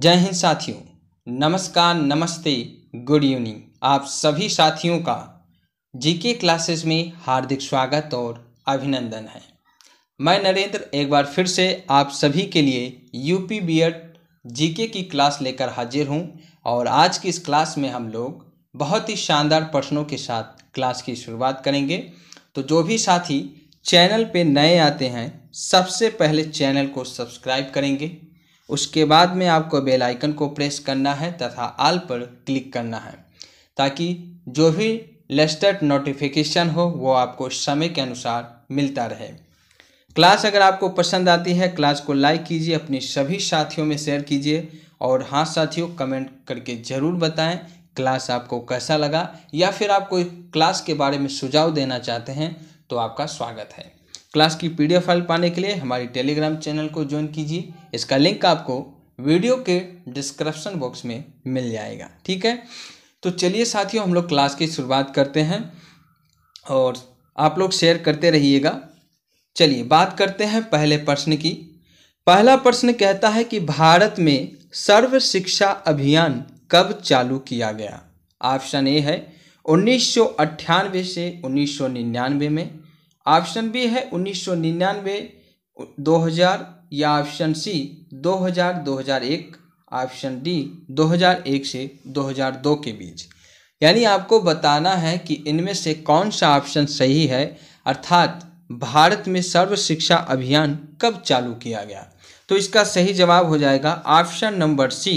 जय हिंद साथियों नमस्कार नमस्ते गुड इवनिंग आप सभी साथियों का जीके क्लासेस में हार्दिक स्वागत और अभिनंदन है मैं नरेंद्र एक बार फिर से आप सभी के लिए यूपी बीएड जीके की क्लास लेकर हाजिर हूं और आज की इस क्लास में हम लोग बहुत ही शानदार प्रश्नों के साथ क्लास की शुरुआत करेंगे तो जो भी साथी चैनल पे नए आते हैं सबसे पहले चैनल को सब्सक्राइब करेंगे उसके बाद में आपको बेल आइकन को प्रेस करना है तथा आल पर क्लिक करना है ताकि जो भी लेस्टेड नोटिफिकेशन हो वो आपको समय के अनुसार मिलता रहे क्लास अगर आपको पसंद आती है क्लास को लाइक कीजिए अपने सभी साथियों में शेयर कीजिए और हाँ साथियों कमेंट करके ज़रूर बताएं क्लास आपको कैसा लगा या फिर आप कोई क्लास के बारे में सुझाव देना चाहते हैं तो आपका स्वागत है क्लास की पीडीएफ फाइल पाने के लिए हमारी टेलीग्राम चैनल को ज्वाइन कीजिए इसका लिंक आपको वीडियो के डिस्क्रिप्शन बॉक्स में मिल जाएगा ठीक है तो चलिए साथियों हम लोग क्लास की शुरुआत करते हैं और आप लोग शेयर करते रहिएगा चलिए बात करते हैं पहले प्रश्न की पहला प्रश्न कहता है कि भारत में सर्व शिक्षा अभियान कब चालू किया गया ऑप्शन ए है उन्नीस से उन्नीस में ऑप्शन बी है उन्नीस सौ निन्यानवे दो हज़ार या ऑप्शन सी दो हज़ार दो हज़ार एक ऑप्शन डी दो हज़ार एक से दो हज़ार दो के बीच यानी आपको बताना है कि इनमें से कौन सा ऑप्शन सही है अर्थात भारत में सर्व शिक्षा अभियान कब चालू किया गया तो इसका सही जवाब हो जाएगा ऑप्शन नंबर सी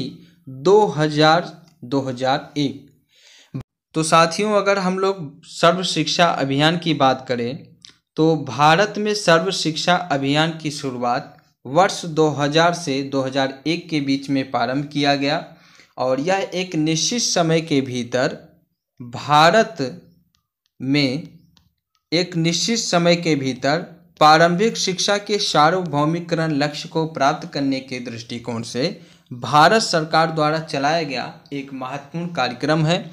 2000 2001 तो साथियों अगर हम लोग सर्व शिक्षा अभियान की बात करें तो भारत में सर्व शिक्षा अभियान की शुरुआत वर्ष 2000 से 2001 के बीच में प्रारंभ किया गया और यह एक निश्चित समय के भीतर भारत में एक निश्चित समय के भीतर प्रारंभिक शिक्षा के सार्वभौमिकरण लक्ष्य को प्राप्त करने के दृष्टिकोण से भारत सरकार द्वारा चलाया गया एक महत्वपूर्ण कार्यक्रम है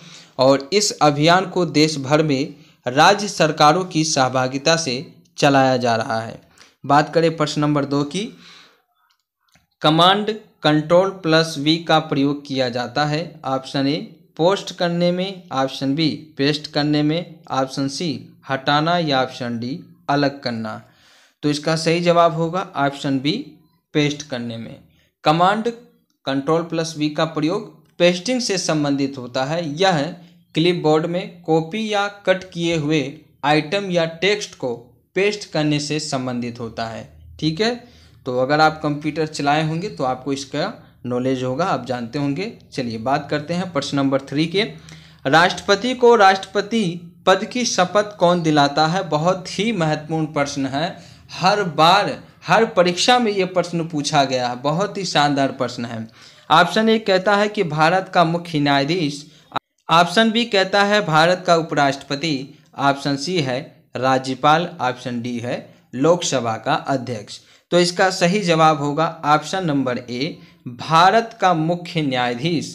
और इस अभियान को देश भर में राज्य सरकारों की सहभागिता से चलाया जा रहा है बात करें प्रश्न नंबर दो की कमांड कंट्रोल प्लस वी का प्रयोग किया जाता है ऑप्शन ए पोस्ट करने में ऑप्शन बी पेस्ट करने में ऑप्शन सी हटाना या ऑप्शन डी अलग करना तो इसका सही जवाब होगा ऑप्शन बी पेस्ट करने में कमांड कंट्रोल प्लस वी का प्रयोग पेस्टिंग से संबंधित होता है यह क्लिपबोर्ड में कॉपी या कट किए हुए आइटम या टेक्स्ट को पेस्ट करने से संबंधित होता है ठीक है तो अगर आप कंप्यूटर चलाए होंगे तो आपको इसका नॉलेज होगा आप जानते होंगे चलिए बात करते हैं प्रश्न नंबर थ्री के राष्ट्रपति को राष्ट्रपति पद की शपथ कौन दिलाता है बहुत ही महत्वपूर्ण प्रश्न है हर बार हर परीक्षा में ये प्रश्न पूछा गया है बहुत ही शानदार प्रश्न है ऑप्शन एक कहता है कि भारत का मुख्य न्यायाधीश ऑप्शन बी कहता है भारत का उपराष्ट्रपति ऑप्शन सी है राज्यपाल ऑप्शन डी है लोकसभा का अध्यक्ष तो इसका सही जवाब होगा ऑप्शन नंबर ए भारत का मुख्य न्यायाधीश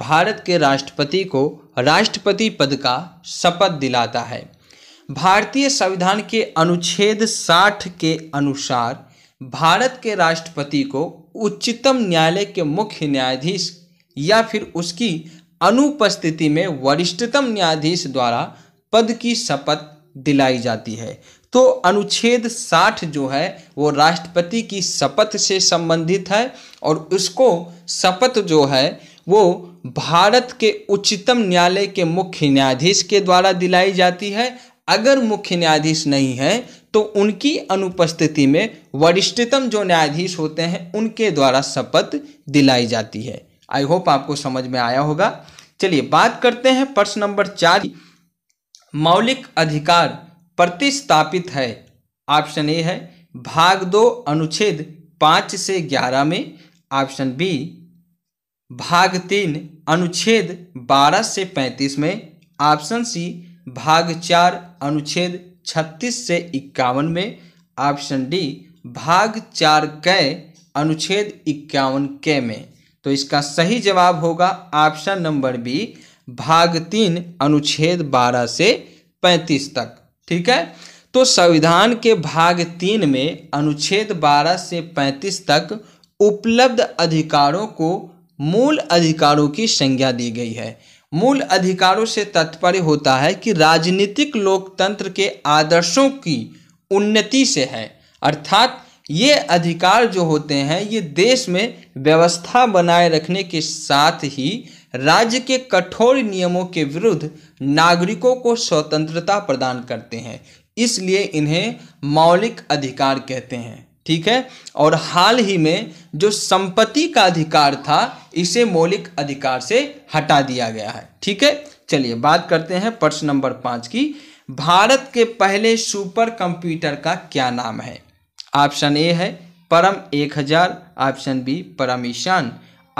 भारत के राष्ट्रपति को राष्ट्रपति पद का शपथ दिलाता है भारतीय संविधान के अनुच्छेद 60 के अनुसार भारत के राष्ट्रपति को उच्चतम न्यायालय के मुख्य न्यायाधीश या फिर उसकी अनुपस्थिति में वरिष्ठतम न्यायाधीश द्वारा पद की शपथ दिलाई जाती है तो अनुच्छेद 60 जो है वो राष्ट्रपति की शपथ से संबंधित है और उसको शपथ जो है वो भारत के उच्चतम न्यायालय के मुख्य न्यायाधीश के द्वारा दिलाई जाती है अगर मुख्य न्यायाधीश नहीं है तो उनकी अनुपस्थिति में वरिष्ठतम जो न्यायाधीश होते हैं उनके द्वारा शपथ दिलाई जाती है आई होप आपको समझ में आया होगा चलिए बात करते हैं प्रश्न नंबर चार मौलिक अधिकार प्रतिस्थापित है ऑप्शन ए है भाग दो अनुच्छेद पांच से ग्यारह में ऑप्शन बी भाग तीन अनुच्छेद बारह से पैंतीस में ऑप्शन सी भाग चार अनुच्छेद छत्तीस से इक्यावन में ऑप्शन डी भाग चार कै अनुच्छेद इक्यावन के में तो इसका सही जवाब होगा ऑप्शन नंबर बी भाग तीन अनुच्छेद बारह से पैंतीस तक ठीक है तो संविधान के भाग तीन में अनुच्छेद बारह से पैंतीस तक उपलब्ध अधिकारों को मूल अधिकारों की संज्ञा दी गई है मूल अधिकारों से तात्पर्य होता है कि राजनीतिक लोकतंत्र के आदर्शों की उन्नति से है अर्थात ये अधिकार जो होते हैं ये देश में व्यवस्था बनाए रखने के साथ ही राज्य के कठोर नियमों के विरुद्ध नागरिकों को स्वतंत्रता प्रदान करते हैं इसलिए इन्हें मौलिक अधिकार कहते हैं ठीक है और हाल ही में जो संपत्ति का अधिकार था इसे मौलिक अधिकार से हटा दिया गया है ठीक है चलिए बात करते हैं प्रश्न नंबर पाँच की भारत के पहले सुपर कंप्यूटर का क्या नाम है ऑप्शन ए है परम एक हजार ऑप्शन बी परम ईशान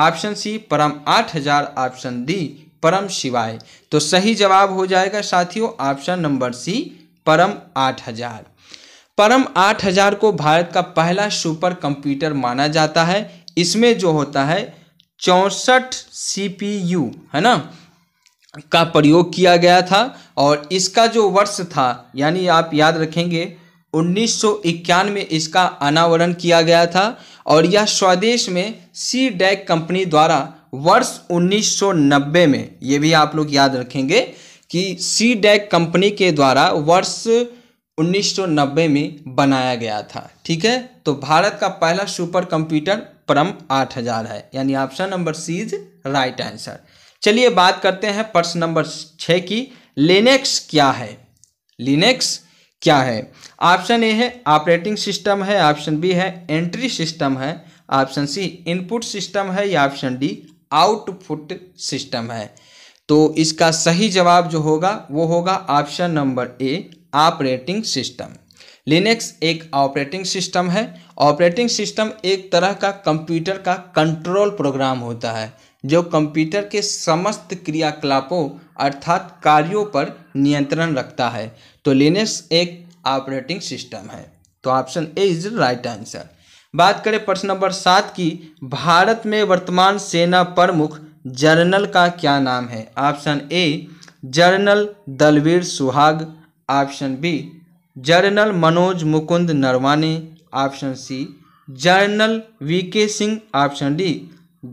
ऑप्शन सी परम आठ हजार ऑप्शन डी परम शिवाय तो सही जवाब हो जाएगा साथियों ऑप्शन नंबर सी परम आठ हजार परम आठ हजार को भारत का पहला सुपर कंप्यूटर माना जाता है इसमें जो होता है चौंसठ सीपीयू है ना का प्रयोग किया गया था और इसका जो वर्ष था यानी आप याद रखेंगे उन्नीस में इसका अनावरण किया गया था और यह स्वदेश में सी डैक कंपनी द्वारा वर्ष 1990 में ये भी आप लोग याद रखेंगे कि सी डैक कंपनी के द्वारा वर्ष 1990 में बनाया गया था ठीक है तो भारत का पहला सुपर कंप्यूटर परम 8000 है यानी option number C is right answer चलिए बात करते हैं प्रश्न नंबर छः की लिनेक्स क्या है लिनेक्स क्या है ऑप्शन ए है ऑपरेटिंग सिस्टम है ऑप्शन बी है एंट्री सिस्टम है ऑप्शन सी इनपुट सिस्टम है या ऑप्शन डी आउटपुट सिस्टम है तो इसका सही जवाब जो होगा वो होगा option number A operating system Linux एक ऑपरेटिंग सिस्टम है ऑपरेटिंग सिस्टम एक तरह का कंप्यूटर का कंट्रोल प्रोग्राम होता है जो कंप्यूटर के समस्त क्रियाकलापों अर्थात कार्यों पर नियंत्रण रखता है तो लिनक्स एक ऑपरेटिंग सिस्टम है तो option A is right answer बात करें प्रश्न नंबर सात की भारत में वर्तमान सेना प्रमुख जनरल का क्या नाम है ऑप्शन ए general Dalbir Suhag option B general Manoj Mukund Naravane option C general V K Singh option D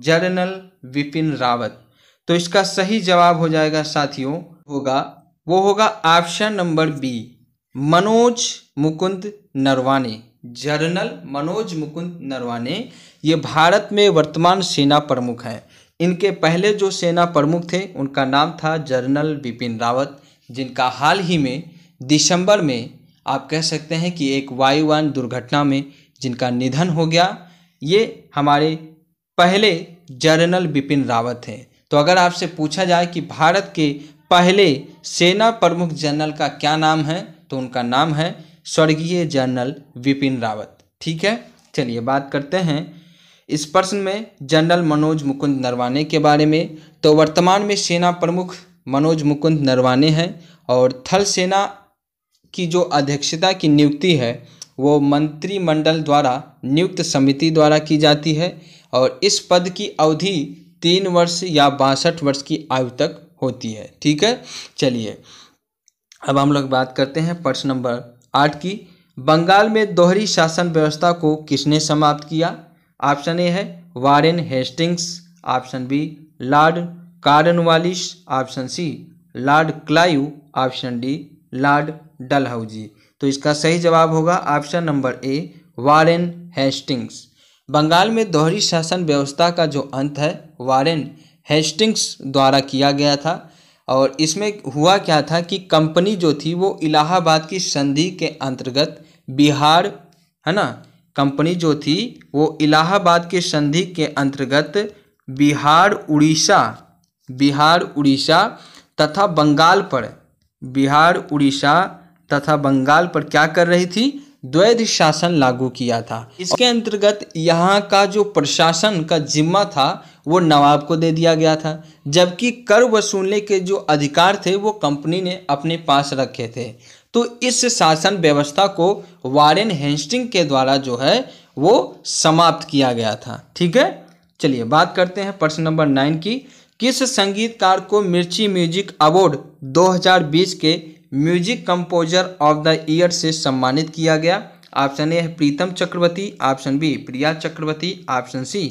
general Bipin Rawat तो इसका सही जवाब हो जाएगा साथियों होगा वो होगा option number B Manoj Mukund Naravane general Manoj Mukund Naravane ये भारत में वर्तमान सेना प्रमुख हैं इनके पहले जो सेना प्रमुख थे उनका नाम था जनरल बिपिन रावत जिनका हाल ही में दिसंबर में आप कह सकते हैं कि एक वायुवान दुर्घटना में जिनका निधन हो गया ये हमारे पहले जनरल बिपिन रावत हैं तो अगर आपसे पूछा जाए कि भारत के पहले सेना प्रमुख जनरल का क्या नाम है तो उनका नाम है स्वर्गीय जनरल विपिन रावत ठीक है चलिए बात करते हैं इस प्रश्न में जनरल मनोज मुकुंद नरवाने के बारे में तो वर्तमान में सेना प्रमुख मनोज मुकुंद नरवाने हैं और थल सेना की जो अध्यक्षता की नियुक्ति है वो मंत्रिमंडल द्वारा नियुक्त समिति द्वारा की जाती है और इस पद की अवधि तीन वर्ष या बासठ वर्ष की आयु तक होती है ठीक है चलिए अब हम लोग बात करते हैं प्रश्न नंबर आठ की बंगाल में दोहरी शासन व्यवस्था को किसने समाप्त किया ऑप्शन ए है Warren Hastings option B Lord Cornwallis option C Lord Clive option D Lord Dalhousie तो इसका सही जवाब होगा option number A Warren Hastings Bengal में दोहरी शासन व्यवस्था का जो अंत है वारेन हेस्टिंग्स द्वारा किया गया था और इसमें हुआ क्या था कि कंपनी जो थी वो इलाहाबाद की संधि के अंतर्गत बिहार है ना कंपनी जो थी वो इलाहाबाद के संधि के अंतर्गत बिहार उड़ीसा बिहार उड़ीसा तथा बंगाल पर बिहार उड़ीसा तथा बंगाल पर क्या कर रही थी द्वैध शासन लागू किया था इसके अंतर्गत यहाँ का जो प्रशासन का जिम्मा था वो नवाब को दे दिया गया था जबकि कर वसूलने के जो अधिकार थे वो कंपनी ने अपने पास रखे थे तो इस शासन व्यवस्था को वारेन हेंस्टिंग के द्वारा जो है वो समाप्त किया गया था ठीक है चलिए बात करते हैं प्रश्न नंबर नाइन की किस संगीतकार को मिर्ची म्यूजिक अवार्ड 2020 के music composer of the year से सम्मानित किया गया ऑप्शन ए है Pritam Chakraborty option B Priya Chakraborty option C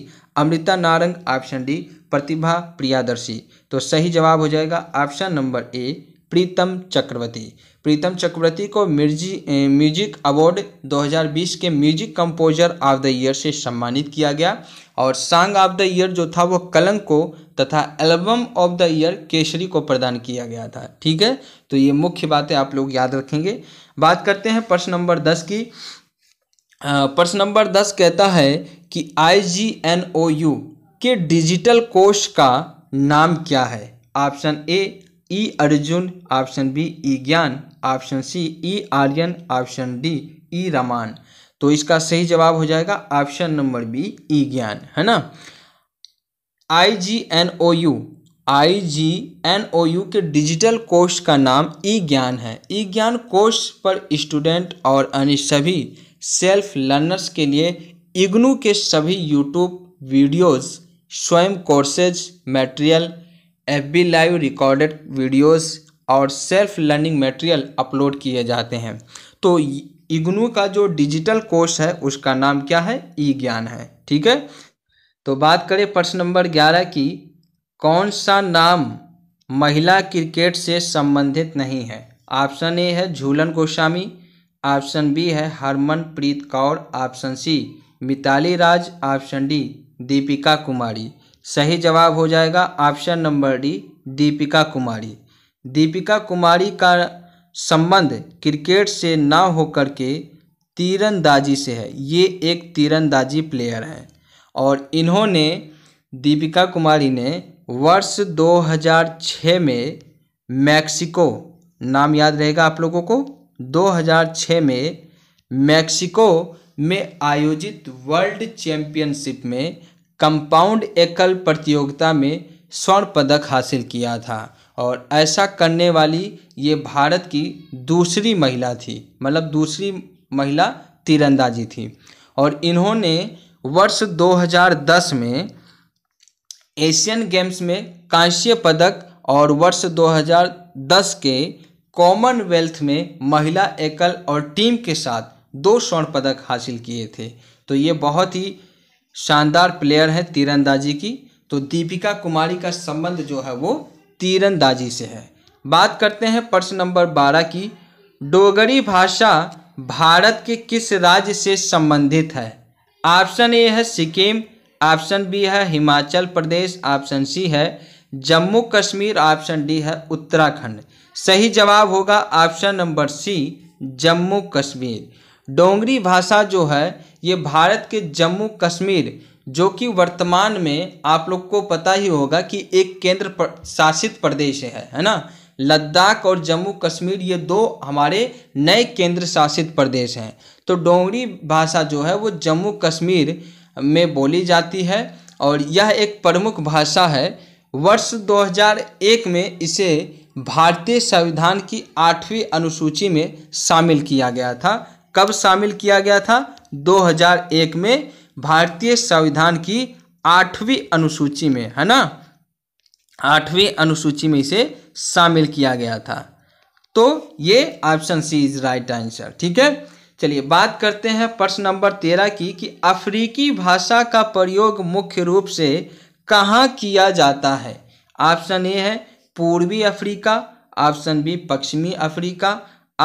Amrita Narang option D Pratibha Priyadarshi तो सही जवाब हो जाएगा ऑप्शन नंबर ए प्रीतम चक्रवर्ती प्रीतम चक्रवर्ती को मिर्जी म्यूजिक अवार्ड 2020 के music composer of the year से सम्मानित किया गया और सॉन्ग ऑफ द ईयर जो था वो कलंक को तथा album of the year Kesari को प्रदान किया गया था ठीक है तो ये मुख्य बातें आप लोग याद रखेंगे बात करते हैं प्रश्न नंबर दस की प्रश्न नंबर दस कहता है कि I G N O U के डिजिटल कोष का नाम क्या है option A e Arjun option B e Gyan option C e Aryan option D e Raman तो इसका सही जवाब हो जाएगा option number B e Gyan है ना I G N O U I G N O U के डिजिटल कोर्स का नाम ई ज्ञान है ई ज्ञान कोर्स पर स्टूडेंट और अन्य सभी सेल्फ लर्नर्स के लिए इग्नू के सभी YouTube videos Swayam courses material F B live recorded videos और सेल्फ लर्निंग मटेरियल अपलोड किए जाते हैं तो इग्नू का जो डिजिटल कोर्स है उसका नाम क्या है ई ज्ञान है ठीक है तो बात करें प्रश्न नंबर ग्यारह की कौन सा नाम महिला क्रिकेट से संबंधित नहीं है ऑप्शन ए है झूलन गोस्वामी ऑप्शन बी है Harmanpreet Kaur option C Mithali Raj option D Deepika Kumari सही जवाब हो जाएगा option number D Deepika Kumari Deepika Kumari का संबंध क्रिकेट से ना होकर के तीरंदाजी से है ये एक तीरंदाजी प्लेयर हैं और इन्होंने दीपिका कुमारी ने वर्ष 2006 में मैक्सिको नाम याद रहेगा आप लोगों को 2006 में मैक्सिको में आयोजित वर्ल्ड चैम्पियनशिप में कंपाउंड एकल प्रतियोगिता में स्वर्ण पदक हासिल किया था और ऐसा करने वाली ये भारत की दूसरी महिला थी मतलब दूसरी महिला तीरंदाजी थी और इन्होंने वर्ष 2010 में एशियन गेम्स में कांस्य पदक और वर्ष 2010 के कॉमनवेल्थ में महिला एकल और टीम के साथ दो स्वर्ण पदक हासिल किए थे तो ये बहुत ही शानदार प्लेयर हैं तीरंदाजी की तो दीपिका कुमारी का संबंध जो है वो तीरंदाजी से है बात करते हैं प्रश्न नंबर बारह की डोगरी भाषा भारत के किस राज्य से संबंधित है ऑप्शन ए है सिक्किम ऑप्शन बी है हिमाचल प्रदेश ऑप्शन सी है जम्मू कश्मीर ऑप्शन डी है उत्तराखंड सही जवाब होगा option number C Jammu Kashmir Dogri भाषा जो है ये भारत के जम्मू कश्मीर जो कि वर्तमान में आप लोग को पता ही होगा कि एक केंद्र पर, शासित प्रदेश है है ना लद्दाख और जम्मू कश्मीर ये दो हमारे नए केंद्र शासित प्रदेश हैं तो डोंगरी भाषा जो है वो जम्मू कश्मीर में बोली जाती है और यह एक प्रमुख भाषा है वर्ष 2001 में इसे भारतीय संविधान की आठवीं अनुसूची में शामिल किया गया था कब शामिल किया गया था 2001 में भारतीय संविधान की आठवीं अनुसूची में है ना आठवीं अनुसूची में इसे शामिल किया गया था तो ये option C is right answer ठीक है चलिए बात करते हैं प्रश्न नंबर तेरह की कि अफ्रीकी भाषा का प्रयोग मुख्य रूप से कहाँ किया जाता है ऑप्शन ए है पूर्वी अफ्रीका ऑप्शन बी पश्चिमी अफ्रीका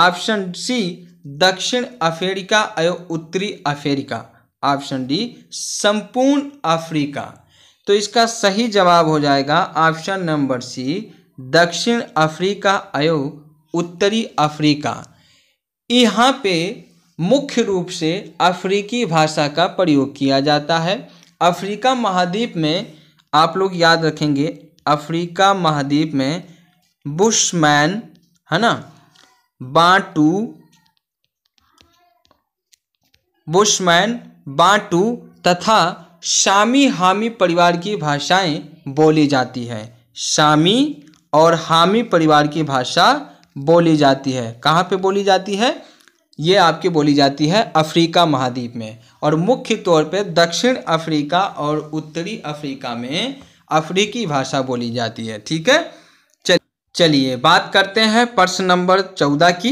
ऑप्शन सी दक्षिण अफ्रीका एवं उत्तरी अफ्रीका ऑप्शन डी संपूर्ण अफ्रीका तो इसका सही जवाब हो जाएगा ऑप्शन नंबर सी दक्षिण अफ्रीका एवं उत्तरी अफ्रीका यहाँ पे मुख्य रूप से अफ्रीकी भाषा का प्रयोग किया जाता है अफ्रीका महाद्वीप में आप लोग याद रखेंगे अफ्रीका महाद्वीप में बुशमैन है ना बाटू बुशमैन बाटू तथा शामी हामी परिवार की भाषाएं बोली जाती है शामी और हामी परिवार की भाषा बोली जाती है कहाँ पे बोली जाती है ये आपकी बोली जाती है अफ्रीका महाद्वीप में और मुख्य तौर पे दक्षिण अफ्रीका और उत्तरी अफ्रीका में अफ्रीकी भाषा बोली जाती है ठीक है चलिए बात करते हैं प्रश्न नंबर चौदह की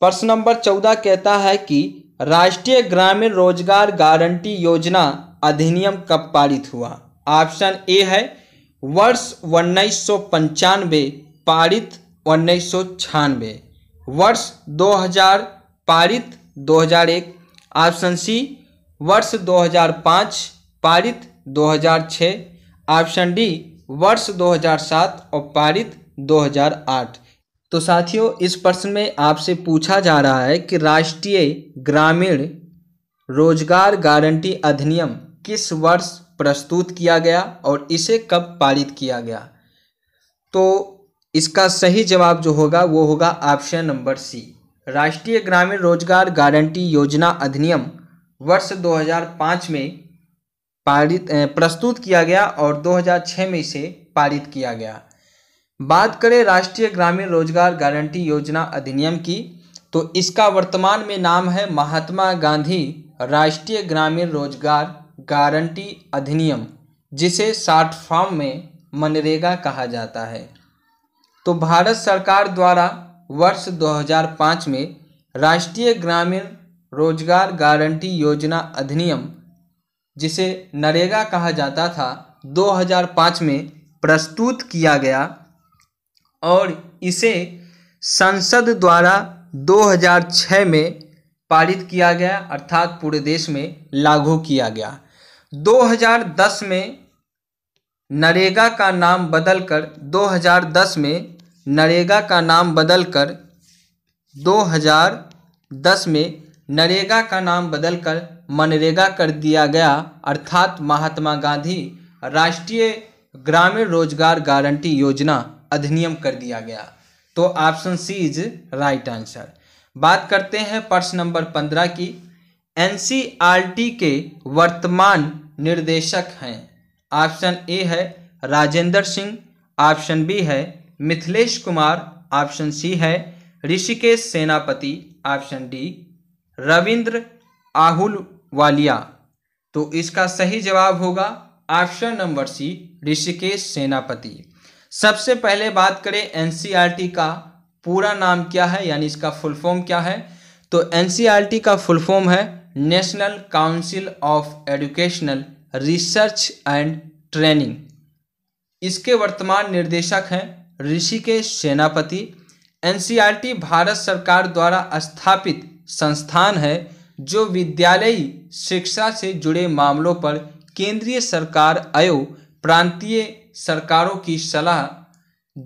प्रश्न नंबर चौदह कहता है कि राष्ट्रीय ग्रामीण रोजगार गारंटी योजना अधिनियम कब पारित हुआ ऑप्शन ए है वर्ष उन्नीस पारित उन्नीस वर्ष पारित 2001 ऑप्शन सी वर्ष 2005 पारित 2006 ऑप्शन डी वर्ष 2007 और पारित 2008 तो साथियों इस प्रश्न में आपसे पूछा जा रहा है कि राष्ट्रीय ग्रामीण रोजगार गारंटी अधिनियम किस वर्ष प्रस्तुत किया गया और इसे कब पारित किया गया तो इसका सही जवाब जो होगा वो होगा ऑप्शन नंबर सी राष्ट्रीय ग्रामीण रोजगार गारंटी योजना अधिनियम वर्ष 2005 में पारित प्रस्तुत किया गया और 2006 में इसे पारित किया गया बात करें राष्ट्रीय ग्रामीण रोजगार गारंटी योजना अधिनियम की तो इसका वर्तमान में नाम है महात्मा गांधी राष्ट्रीय ग्रामीण रोजगार गारंटी अधिनियम जिसे शार्ट फॉर्म में मनरेगा कहा जाता है तो भारत सरकार द्वारा वर्ष 2005 में राष्ट्रीय ग्रामीण रोजगार गारंटी योजना अधिनियम जिसे नरेगा कहा जाता था 2005 में प्रस्तुत किया गया और इसे संसद द्वारा 2006 में पारित किया गया अर्थात पूरे देश में लागू किया गया 2010 में नरेगा का नाम बदलकर 2010 में नरेगा का नाम बदलकर 2010 में नरेगा का नाम बदलकर मनरेगा कर दिया गया अर्थात महात्मा गांधी राष्ट्रीय ग्रामीण रोजगार गारंटी योजना अधिनियम कर दिया गया तो option C is right answer बात करते हैं प्रश्न नंबर पंद्रह की एनसीईआरटी के वर्तमान निर्देशक हैं ऑप्शन ए है राजेंद्र सिंह ऑप्शन बी है मिथिलेश कुमार ऑप्शन सी है ऋषिकेश सेनापति ऑप्शन डी रविंद्र वालिया तो इसका सही जवाब होगा ऑप्शन नंबर सी ऋषिकेश सेनापति सबसे पहले बात करें एनसीईआरटी e का पूरा नाम क्या है यानी इसका फुल फॉर्म क्या है तो एनसीईआरटी e का फुल फॉर्म है National Council of Educational Research and Training इसके वर्तमान निर्देशक हैं ऋषिकेश सेनापति एनसीईआरटी भारत सरकार द्वारा स्थापित संस्थान है जो विद्यालयी शिक्षा से जुड़े मामलों पर केंद्रीय सरकार एवं प्रांतीय सरकारों की सलाह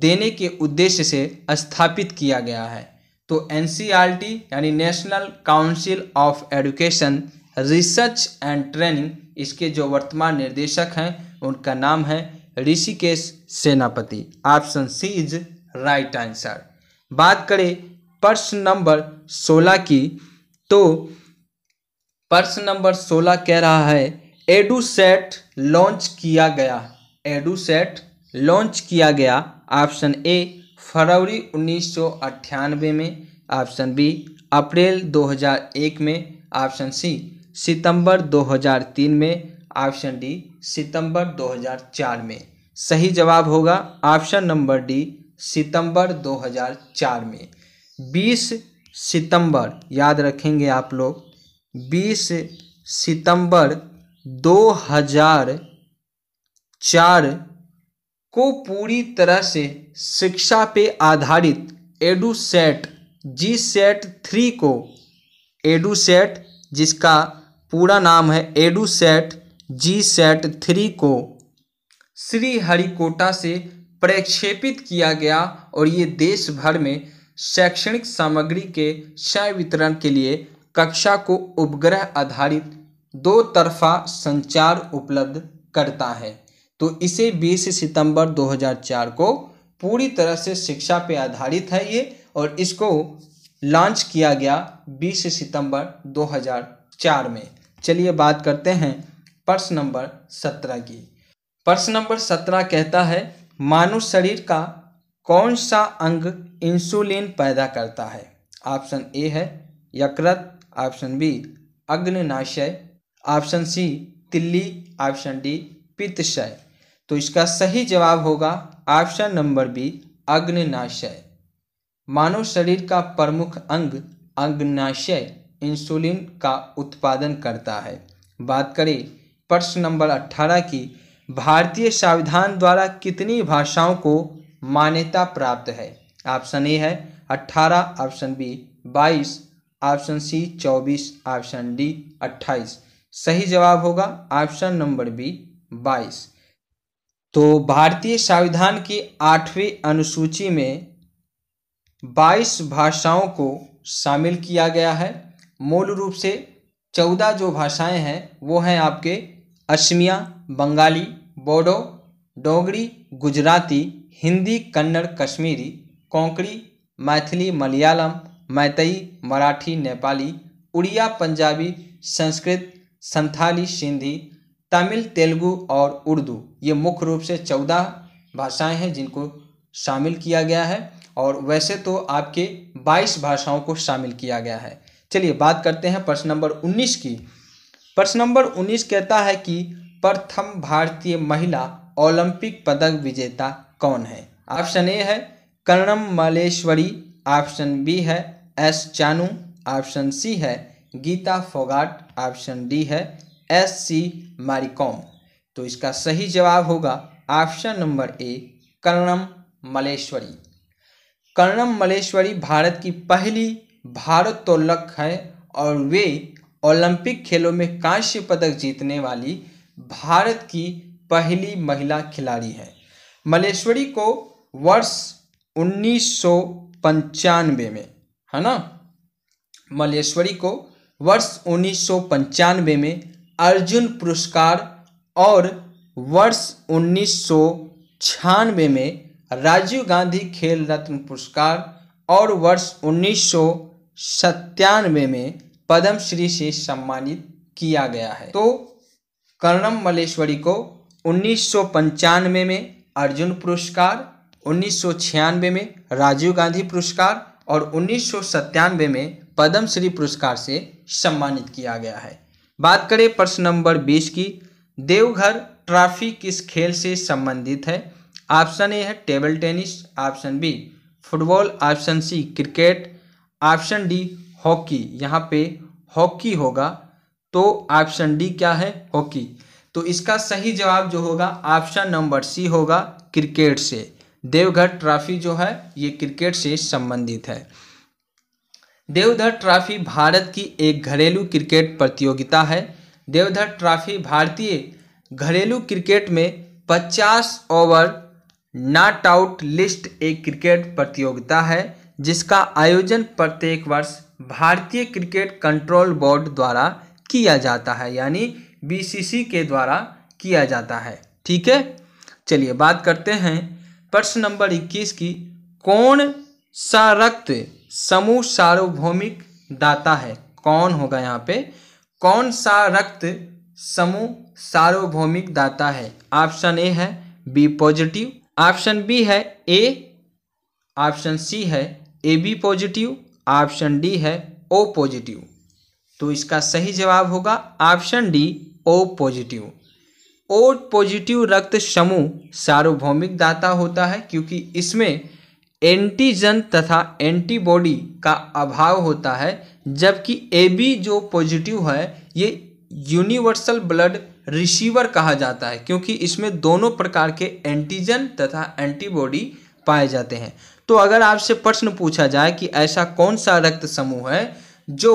देने के उद्देश्य से स्थापित किया गया है तो एन यानी National Council of Education Research and Training इसके जो वर्तमान निर्देशक हैं उनका नाम है Rishikesh Senapati option C is right answer बात करें प्रश्न नंबर सोलह की तो प्रश्न नंबर सोलह कह रहा है एडुसेट लॉन्च किया गया एडूसेट लॉन्च किया गया ऑप्शन ए फरवरी उन्नीस में ऑप्शन बी अप्रैल 2001 में ऑप्शन सी सितंबर 2003 में ऑप्शन डी सितंबर 2004 में सही जवाब होगा ऑप्शन नंबर डी सितंबर 2004 में 20 सितंबर याद रखेंगे आप लोग 20 सितंबर 2004 को पूरी तरह से शिक्षा पे आधारित एडुसेट जी सेट थ्री को एडुसेट जिसका पूरा नाम है एडुसेट जी सेट थ्री को श्रीहरिकोटा से प्रक्षेपित किया गया और ये देश भर में शैक्षणिक सामग्री के क्षय वितरण के लिए कक्षा को उपग्रह आधारित दो तरफा संचार उपलब्ध करता है तो इसे 20 सितंबर 2004 को पूरी तरह से शिक्षा पर आधारित है ये और इसको लॉन्च किया गया 20 सितंबर 2004 में चलिए बात करते हैं प्रश्न नंबर सत्रह की प्रश्न नंबर सत्रह कहता है मानव शरीर का कौन सा अंग इंसुलिन पैदा करता है ऑप्शन ए है यकृत ऑप्शन बी अग्निनाशय ऑप्शन सी तिल्ली ऑप्शन डी पित्तशय तो इसका सही जवाब होगा ऑप्शन नंबर बी अग्निनाशय मानव शरीर का प्रमुख अंग अग्नाशय इंसुलिन का उत्पादन करता है बात करें प्रश्न नंबर अट्ठारह की भारतीय संविधान द्वारा कितनी भाषाओं को मान्यता प्राप्त है ऑप्शन ए है अट्ठारह ऑप्शन बी बाईस ऑप्शन सी चौबीस ऑप्शन डी अट्ठाईस सही जवाब होगा ऑप्शन नंबर बी बाईस तो भारतीय संविधान की आठवीं अनुसूची में बाईस भाषाओं को शामिल किया गया है मूल रूप से चौदह जो भाषाएं हैं वो हैं आपके असमिया बंगाली बोडो डोगरी गुजराती हिंदी कन्नड़ कश्मीरी कोंकणी मैथिली मलयालम मैतई मराठी नेपाली उड़िया पंजाबी संस्कृत संथाली सिंधी तमिल तेलुगु और उर्दू ये मुख्य रूप से चौदह भाषाएं हैं जिनको शामिल किया गया है और वैसे तो आपके 22 भाषाओं को शामिल किया गया है चलिए बात करते हैं प्रश्न नंबर 19 की प्रश्न नंबर उन्नीस कहता है कि प्रथम भारतीय महिला ओलंपिक पदक विजेता कौन है ऑप्शन ए है कर्णम मलेश्वरी ऑप्शन बी है एस चानू ऑप्शन सी है गीता फोगाट ऑप्शन डी है एस सी मारिकॉम तो इसका सही जवाब होगा option number A Karnam Malleswari Karnam Malleswari Bharat की पहली भारोत्तोलक है और वे ओलंपिक खेलों में कांस्य पदक जीतने वाली भारत की पहली महिला खिलाड़ी है मलेश्वरी को वर्ष उन्नीस में है ना मलेश्वरी को वर्ष उन्नीस में अर्जुन पुरस्कार और वर्ष उन्नीस में राजीव गांधी खेल रत्न पुरस्कार और वर्ष उन्नीस में पद्मश्री से सम्मानित किया गया है तो कर्णम मलेश्वरी को उन्नीस में अर्जुन पुरस्कार उन्नीस में राजीव गांधी पुरस्कार और उन्नीस में पद्मश्री पुरस्कार से सम्मानित किया गया है बात करें प्रश्न नंबर 20 की देवघर ट्रॉफी किस खेल से संबंधित है ऑप्शन ए है table tennis option B football option C cricket option D hockey यहाँ पे हॉकी होगा तो ऑप्शन डी क्या है हॉकी तो इसका सही जवाब जो होगा ऑप्शन नंबर सी होगा क्रिकेट से देवघर ट्रॉफी जो है ये क्रिकेट से संबंधित है देवधर ट्रॉफी भारत की एक घरेलू क्रिकेट प्रतियोगिता है देवधर ट्रॉफी भारतीय घरेलू क्रिकेट में 50 ओवर नॉट आउट लिस्ट एक क्रिकेट प्रतियोगिता है जिसका आयोजन प्रत्येक वर्ष भारतीय क्रिकेट कंट्रोल बोर्ड द्वारा किया जाता है यानी बीसीसी के द्वारा किया जाता है ठीक है चलिए बात करते हैं प्रश्न नंबर 21 की कौन सा रक्त समूह सार्वभौमिक दाता है कौन होगा यहाँ पे कौन सा रक्त समूह सार्वभौमिक दाता है ऑप्शन ए है बी पॉजिटिव ऑप्शन बी है ए ऑप्शन सी है A B positive option D है ओ पॉजिटिव तो इसका सही जवाब होगा option D O positive O positive रक्त समूह सार्वभौमिक दाता होता है क्योंकि इसमें एंटीजन तथा एंटीबॉडी का अभाव होता है जबकि ए बी जो पॉजिटिव है ये यूनिवर्सल ब्लड रिसीवर कहा जाता है क्योंकि इसमें दोनों प्रकार के एंटीजन तथा एंटीबॉडी पाए जाते हैं तो अगर आपसे प्रश्न पूछा जाए कि ऐसा कौन सा रक्त समूह है जो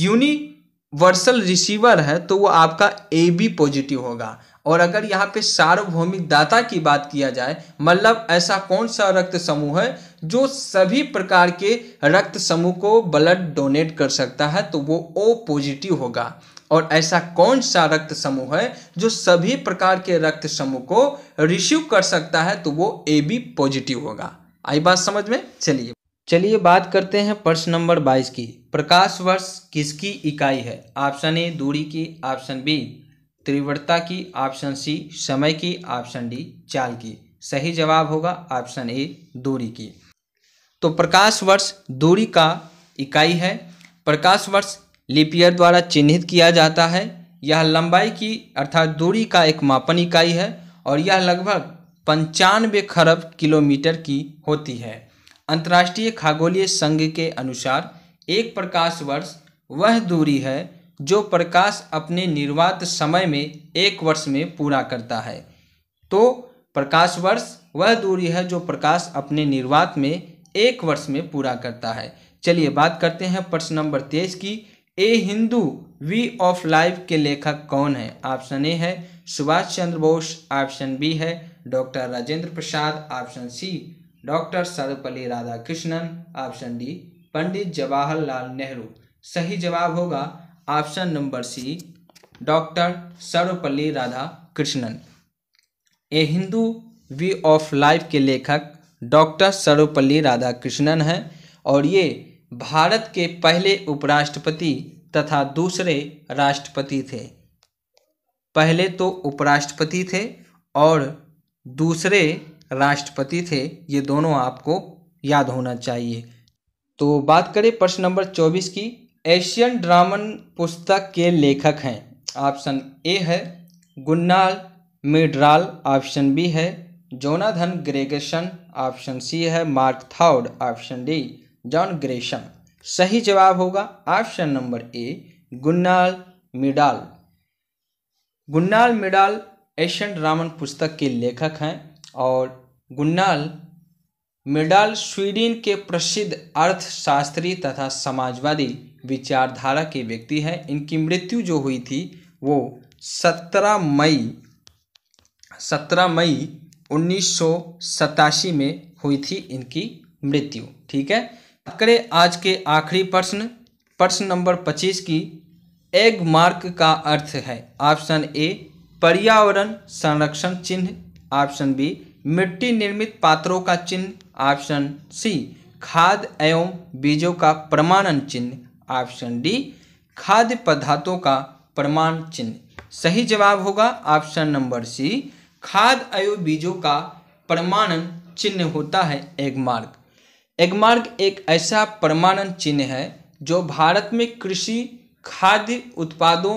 यूनिवर्सल रिसीवर है तो वो आपका ए बी पॉजिटिव होगा और अगर यहाँ पे सार्वभौमिक दाता की बात किया जाए मतलब ऐसा कौन सा रक्त समूह है जो सभी प्रकार के रक्त समूह को ब्लड डोनेट कर सकता है तो वो ओ पॉजिटिव होगा और ऐसा कौन सा रक्त समूह है जो सभी प्रकार के रक्त समूह को रिसीव कर सकता है तो वो ए बी पॉजिटिव होगा आई बात समझ में चलिए चलिए बात करते हैं प्रश्न नंबर बाईस की प्रकाश वर्ष किसकी इकाई है ऑप्शन ए दूरी की ऑप्शन बी तीव्रता की ऑप्शन सी समय की ऑप्शन डी चाल की सही जवाब होगा ऑप्शन ए दूरी की तो प्रकाश वर्ष दूरी का इकाई है प्रकाश वर्ष लिपियर द्वारा चिन्हित किया जाता है यह लंबाई की अर्थात दूरी का एक मापन इकाई है और यह लगभग पंचानवे खरब किलोमीटर की होती है अंतर्राष्ट्रीय खगोलीय संघ के अनुसार एक प्रकाश वर्ष वह दूरी है जो प्रकाश अपने निर्वात समय में एक वर्ष में पूरा करता है तो प्रकाश वर्ष वह दूरी है जो प्रकाश अपने निर्वात में एक वर्ष में पूरा करता है चलिए बात करते हैं प्रश्न नंबर तेईस की a Hindu view of life के लेखक कौन है ऑप्शन ए है सुभाष चंद्र बोस ऑप्शन बी है doctor Rajendra Prasad option C doctor Sarvepalli Radhakrishnan option D Pandit Jawaharlal Nehru सही जवाब होगा option number C doctor Sarvepalli Radhakrishnan a Hindu view of life के लेखक डॉक्टर सर्वपल्ली राधाकृष्णन हैं और ये भारत के पहले उपराष्ट्रपति तथा दूसरे राष्ट्रपति थे पहले तो उपराष्ट्रपति थे और दूसरे राष्ट्रपति थे ये दोनों आपको याद होना चाहिए तो बात करें प्रश्न नंबर चौबीस की एशियन ड्रामन पुस्तक के लेखक हैं ऑप्शन ए है गुन्नाल मिड्राल ऑप्शन बी है जोनाधन ग्रेगेशन ऑप्शन सी है मार्क थाउड ऑप्शन डी जॉन ग्रेशम सही जवाब होगा option number A Gunnar Myrdal Gunnar Myrdal एशन रामन पुस्तक के लेखक हैं और गुन्नाल मेडाल स्वीडन के प्रसिद्ध अर्थशास्त्री तथा समाजवादी विचारधारा के व्यक्ति हैं इनकी मृत्यु जो हुई थी वो 17 मई 17 मई उन्नीस में हुई थी इनकी मृत्यु ठीक है करें आज के आखिरी प्रश्न प्रश्न नंबर 25 की एग मार्क का अर्थ है ऑप्शन ए पर्यावरण संरक्षण चिन्ह ऑप्शन बी मिट्टी निर्मित पात्रों का चिन्ह ऑप्शन सी खाद एवं बीजों का प्रमाणन चिन्ह ऑप्शन डी खाद्य पदार्थों का प्रमाण चिन्ह सही जवाब होगा ऑप्शन नंबर सी खाद एवं बीजों का प्रमाणन चिन्ह होता है एगमार्ग एगमार्ग एक ऐसा प्रमाणन चिन्ह है जो भारत में कृषि खाद्य उत्पादों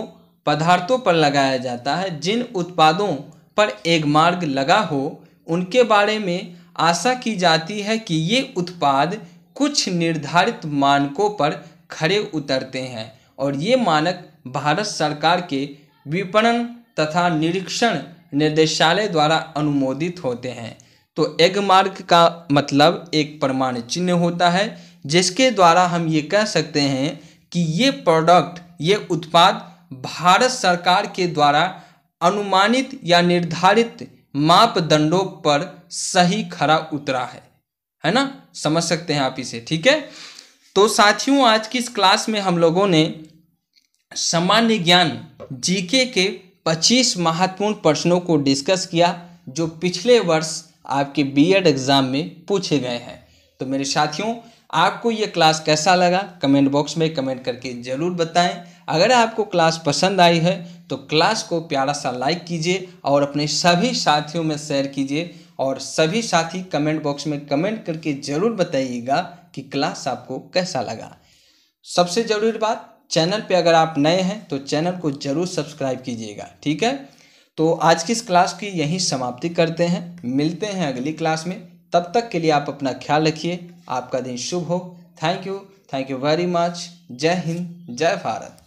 पदार्थों पर लगाया जाता है जिन उत्पादों पर एक मार्ग लगा हो उनके बारे में आशा की जाती है कि ये उत्पाद कुछ निर्धारित मानकों पर खड़े उतरते हैं और ये मानक भारत सरकार के विपणन तथा निरीक्षण निर्देशालय द्वारा अनुमोदित होते हैं तो एग मार्ग का मतलब एक प्रमाण चिन्ह होता है जिसके द्वारा हम ये कह सकते हैं कि ये प्रोडक्ट ये उत्पाद भारत सरकार के द्वारा अनुमानित या निर्धारित मापदंडों पर सही खरा उतरा है है ना समझ सकते हैं आप इसे ठीक है तो साथियों आज की इस क्लास में हम लोगों ने सामान्य ज्ञान जीके के 25 महत्वपूर्ण प्रश्नों को डिस्कस किया जो पिछले वर्ष आपके बीएड एग्ज़ाम में पूछे गए हैं तो मेरे साथियों आपको ये क्लास कैसा लगा कमेंट बॉक्स में कमेंट करके ज़रूर बताएं अगर आपको क्लास पसंद आई है तो क्लास को प्यारा सा लाइक कीजिए और अपने सभी साथियों में शेयर कीजिए और सभी साथी कमेंट बॉक्स में कमेंट करके ज़रूर बताइएगा कि क्लास आपको कैसा लगा सबसे ज़रूरी बात चैनल पे अगर आप नए हैं तो चैनल को ज़रूर सब्सक्राइब कीजिएगा ठीक है तो आज की इस क्लास की यहीं समाप्ति करते हैं मिलते हैं अगली क्लास में तब तक के लिए आप अपना ख्याल रखिए आपका दिन शुभ हो thank you thank you very much जय हिंद जय भारत